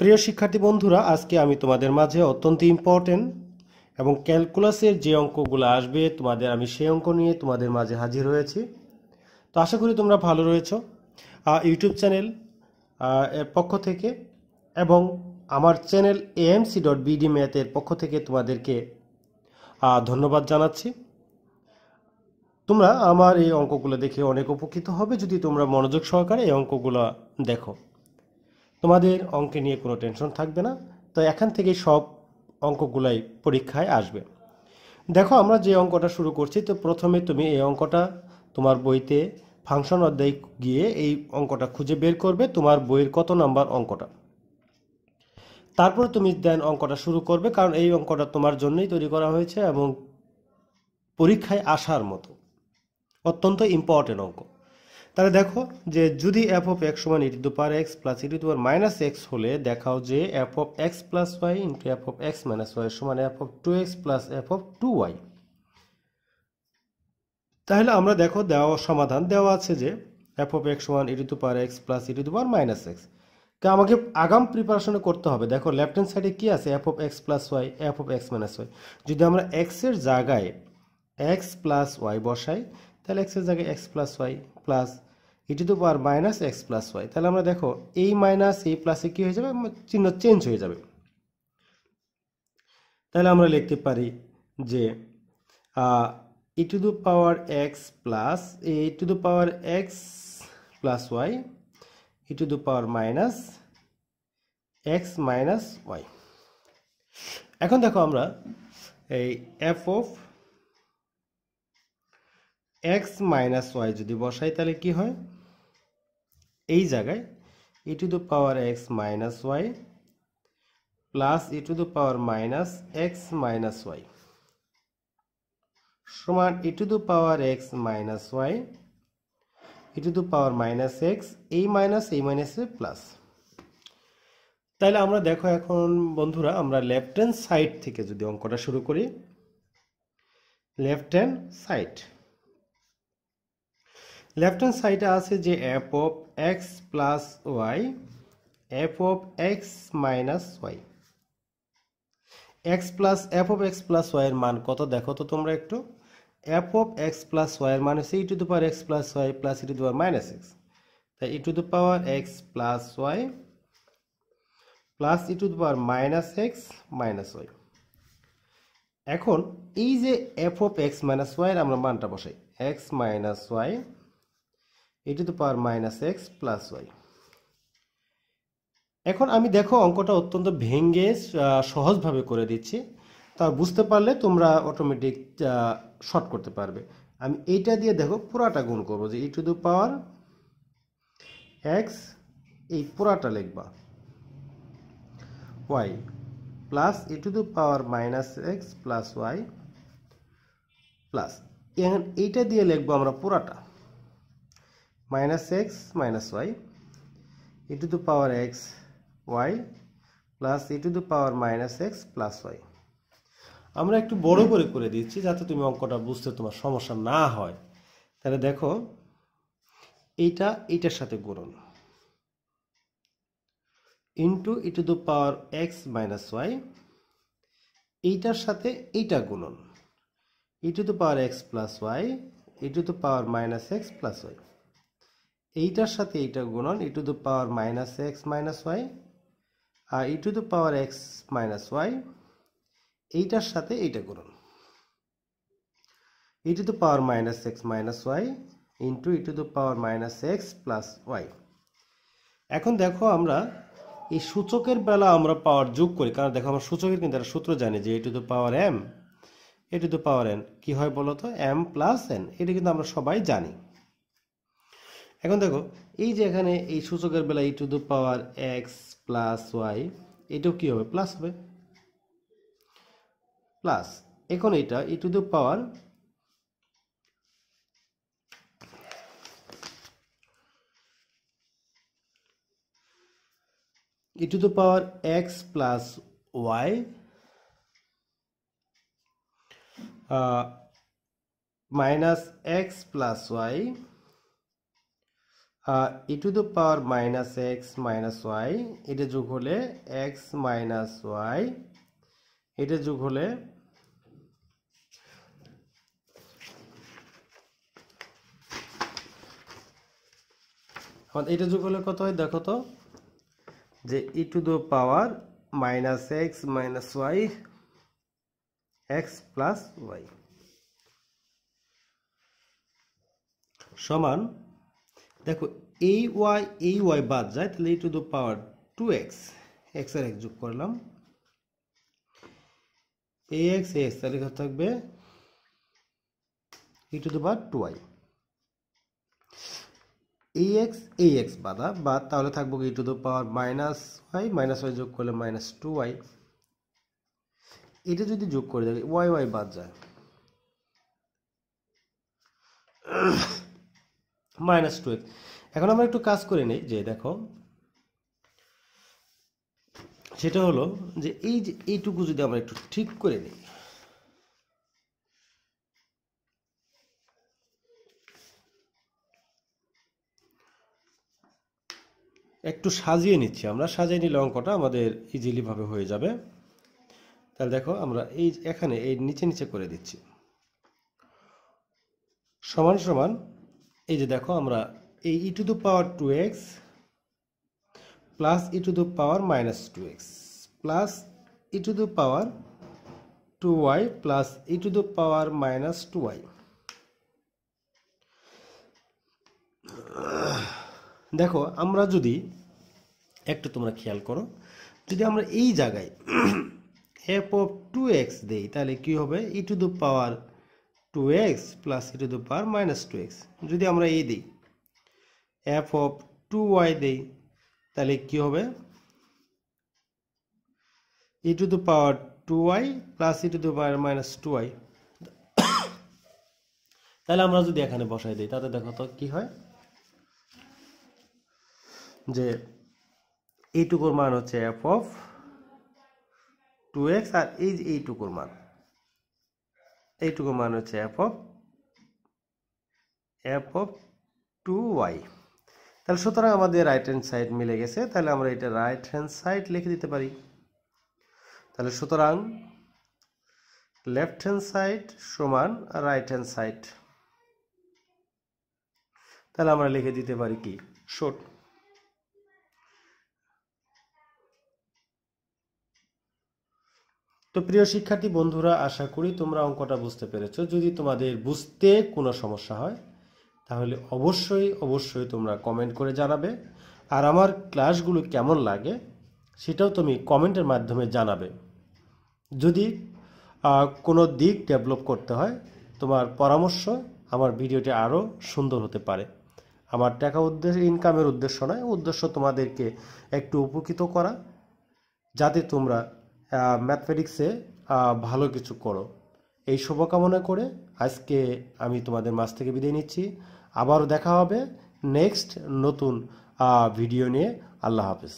প্রিয় শিক্ষার্থী বন্ধুরা আজকে আমি তোমাদের মাঝে অত্যন্ত ইম্পর্টেন্ট এবং ক্যালকুলাসের যে অঙ্কগুলো আসবে তোমাদের আমি সেই অঙ্ক নিয়ে তোমাদের মাঝে হাজির হয়েছি তো আশা করি তোমরা ভালো রয়েছ ইউটিউব চ্যানেল এর পক্ষ থেকে এবং আমার চ্যানেল এএমসি ডট বিডি ম্যাথের পক্ষ থেকে তোমাদেরকে ধন্যবাদ জানাচ্ছি তোমরা আমার এই অঙ্কগুলো দেখে অনেক উপকৃত হবে যদি তোমরা মনোযোগ সহকারে এই অঙ্কগুলো দেখো তোমাদের অঙ্কে নিয়ে কোনো টেনশন থাকবে না তো এখান থেকে সব অঙ্কগুলাই পরীক্ষায় আসবে দেখো আমরা যে অঙ্কটা শুরু করছি তো প্রথমে তুমি এই অঙ্কটা তোমার বইতে ফাংশন অধ্যায় গিয়ে এই অঙ্কটা খুঁজে বের করবে তোমার বইয়ের কত নাম্বার অঙ্কটা তারপর তুমি দেন অঙ্কটা শুরু করবে কারণ এই অঙ্কটা তোমার জন্যই তৈরি করা হয়েছে এবং পরীক্ষায় আসার মতো অত্যন্ত ইম্পর্টেন্ট অঙ্ক তাহলে দেখো যে যদি এফ অফ এক্স সমান E to x plus E the power minus X হলে দেখাও যে F of X plus Y into F of X minus Y সমান F of two x plus F of two Y তাহলে আমরা দেখো দেওয়া সমাধান দেওয়া আছে যে এফ অফ এক্স সমান E to x plus E the power minus X তো আমাকে আগাম প্রিপারেশনে করতে হবে দেখো লেফট হ্যান্ড সাইডে কী আছে F of X plus Y F of X minus Y যদি আমরা এক্সের জায়গায় এক্স প্লাস ওয়াই বসাই তাহলে এক্সের জায়গায় X plus Y plus E to the power minus x plus Y তাহলে আমরা দেখো এই মাইনাস এই প্লাসে কী হয়ে যাবে চিহ্ন চেঞ্জ হয়ে যাবে তাহলে আমরা লিখতে পারি যে ই to the power x plus E to the power x plus Y E to the power minus x minus Y এখন দেখো আমরা এই F of X minus Y যদি বসাই তাহলে কি হয় এই জায়গায় E to the power X minus Y plus E to the power minus x minus Y সমান E to the power X minus Y E to the power minus x এই minus এই মাইনাসে প্লাস তাহলে আমরা দেখো এখন বন্ধুরা আমরা লেফট হ্যান্ড সাইড থেকে যদি অঙ্কটা শুরু করি left hand side left hand সাইডে আছে যে F of X plus Y F of X minus Y x plus F of X plus ওয়াইয়ের মান কত দেখো তো তোমরা একটু এফ অফ এক্স প্লাস ওয়াইয়ের মান হচ্ছে E to the power x plus Y plus E to the power minus X তাই E to the power x plus Y plus E to the power minus x minus Y এখন এই যে F of X minus ওয়াইয়ের আমরা মানটা বসাই X minus Y e to the power minus x plus Y এখন আমি দেখো অঙ্কটা অত্যন্ত ভেঙ্গে সহজভাবে করে দিচ্ছি তা বুঝতে পারলে তোমরা অটোমেটিক শর্ট করতে পারবে আমি এইটা দিয়ে দেখো পুরাটা গুণ করবো যে E e to the power X এই পুরাটা লিখবা Y plus E e to the power minus x plus Y plus এইটা দিয়ে লিখবো আমরা পুরাটা minus x minus y e to the power x y plus e to the power minus x plus y আমরা একটু বড় করে করে দিচ্ছি যাতে তুমি অঙ্কটা বুঝতে তোমার সমস্যা না হয় তাহলে দেখো এইটা এইটার সাথে গুণন into E to the power X minus Y এইটার সাথে এইটা গুণন E to the power x plus Y E to the power minus x plus Y এইটার সাথে এইটা গুণন E to the power minus x minus Y আর E to the power X minus Y এইটার সাথে এইটা গুণন E to the power minus x minus Y into E to the power minus x plus Y এখন দেখো আমরা এই সূচকের বেলা আমরা পাওয়ার যোগ করি কারণ দেখো আমরা সূচকের কিন্তু একটা সূত্র জানি যে ই to the power M A to the power N কী হয় বলো তো এম প্লাস এন এটা কিন্তু আমরা সবাই জানি এখন দেখো এই যে এখানে এই সূচকের বেলা e to the power x plus y এটাও কী হবে প্লাস হবে প্লাস এখন এটা e to the power e to the power x plus y minus x plus Y E to the power minus x minus y এটা যোগ হলে x minus y এটা যোগ হলে এটা যোগ হলে কত হয় দেখো তো যে ই to the power minus x minus Y x plus y সমান দেখো এই ওয়াই এই ওয়াই বাদ যায় তাহলে এই to the power two x x আর এক্স যোগ করলাম এ এক্স এ এক্স তাহলে থাকবে e to the power two y এই এক্স এই এক্স বাদা বা তাহলে থাকবো e to the power minus y minus y যোগ করলে মাইনাস টু ওয়াই এটা যদি যোগ করে দেবে ওয়াই ওয়াই বাদ যায় মাইনাস টু এখন আমরা একটু কাজ করে নিই যে দেখো সেটা হলো যে এই যে এইটুকু যদি আমরা একটু ঠিক করে নিই একটু সাজিয়ে নিচ্ছি আমরা সাজিয়ে নিলে অঙ্কটা আমাদের ইজিলিভাবে হয়ে যাবে তাহলে দেখো আমরা এই এখানে এই নিচে নিচে করে দিচ্ছি সমান সমান এই যে দেখো আমরা এই e to the power two x plus E to the power minus two x plus E to the power two y plus E to the power minus two y দেখো আমরা যদি একটু তোমরা খেয়াল করো যদি আমরা এই জায়গায় এফ অফ টু এক্স দেই তাহলে কি হবে e to the power two x plus E to the power minus two x যদি আমরা এই দিই এফ অফ টু ওয়াই দিই তাহলে কি হবে e to the power two y plus E to the power minus two Y তাহলে আমরা যদি এখানে বসাই দিই তাতে দেখো তো কী হয় যে এইটুকুর মান হচ্ছে এফ অফ টু এক্স আর এই যে এইটুকুর মান এইটুকু মান হচ্ছে f of f of two Y তাহলে সুতরাং আমাদের রাইট হ্যান্ড সাইড মিলে গেছে তাহলে আমরা এটা রাইট হ্যান্ড সাইড লিখে দিতে পারি তাহলে সুতরাং লেফট হ্যান্ড সাইড সমান রাইট হ্যান্ড সাইড তাহলে আমরা লিখে দিতে পারি কি শোট তো প্রিয় শিক্ষার্থী বন্ধুরা আশা করি তোমরা অঙ্কটা বুঝতে পেরেছ যদি তোমাদের বুঝতে কোনো সমস্যা হয় তাহলে অবশ্যই অবশ্যই তোমরা কমেন্ট করে জানাবে আর আমার ক্লাসগুলো কেমন লাগে সেটাও তুমি কমেন্টের মাধ্যমে জানাবে যদি কোনো দিক ডেভেলপ করতে হয় তোমার পরামর্শ আমার ভিডিওটি আরও সুন্দর হতে পারে আমার টাকা উদ্দেশ্য ইনকামের উদ্দেশ্য নয় উদ্দেশ্য তোমাদেরকে একটু উপকৃত করা যাতে তোমরা ম্যাথমেটিক্সে ভালো কিছু করো এই শুভকামনা করে আজকে আমি তোমাদের মাছ থেকে বিদায় নিচ্ছি আবারও দেখা হবে নেক্সট নতুন ভিডিও নিয়ে আল্লাহ হাফিজ